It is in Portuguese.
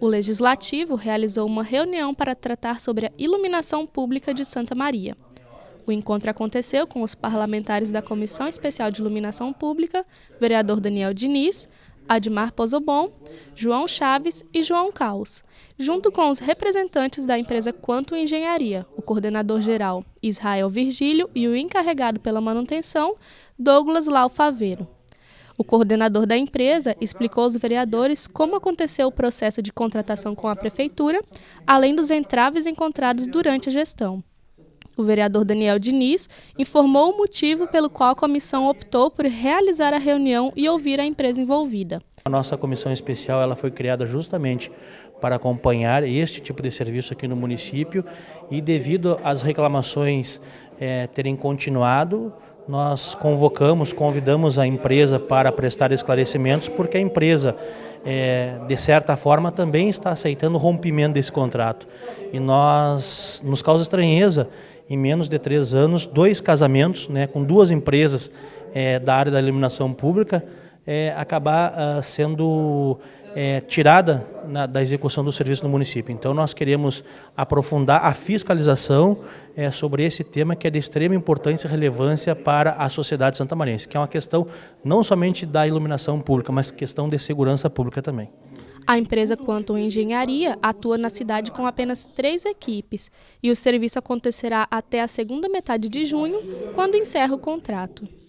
o Legislativo realizou uma reunião para tratar sobre a iluminação pública de Santa Maria. O encontro aconteceu com os parlamentares da Comissão Especial de Iluminação Pública, vereador Daniel Diniz, Admar Pozobon, João Chaves e João Caos, junto com os representantes da empresa Quanto Engenharia, o coordenador-geral Israel Virgílio e o encarregado pela manutenção, Douglas Lau Faveiro. O coordenador da empresa explicou aos vereadores como aconteceu o processo de contratação com a prefeitura, além dos entraves encontrados durante a gestão. O vereador Daniel Diniz informou o motivo pelo qual a comissão optou por realizar a reunião e ouvir a empresa envolvida. A nossa comissão especial ela foi criada justamente para acompanhar este tipo de serviço aqui no município e devido às reclamações é, terem continuado, nós convocamos, convidamos a empresa para prestar esclarecimentos, porque a empresa, é, de certa forma, também está aceitando o rompimento desse contrato. E nós, nos causa estranheza, em menos de três anos, dois casamentos né, com duas empresas é, da área da iluminação pública, é, acabar ah, sendo é, tirada na, da execução do serviço no município. Então, nós queremos aprofundar a fiscalização é, sobre esse tema que é de extrema importância e relevância para a sociedade santamarense, que é uma questão não somente da iluminação pública, mas questão de segurança pública também. A empresa Quantum Engenharia atua na cidade com apenas três equipes e o serviço acontecerá até a segunda metade de junho, quando encerra o contrato.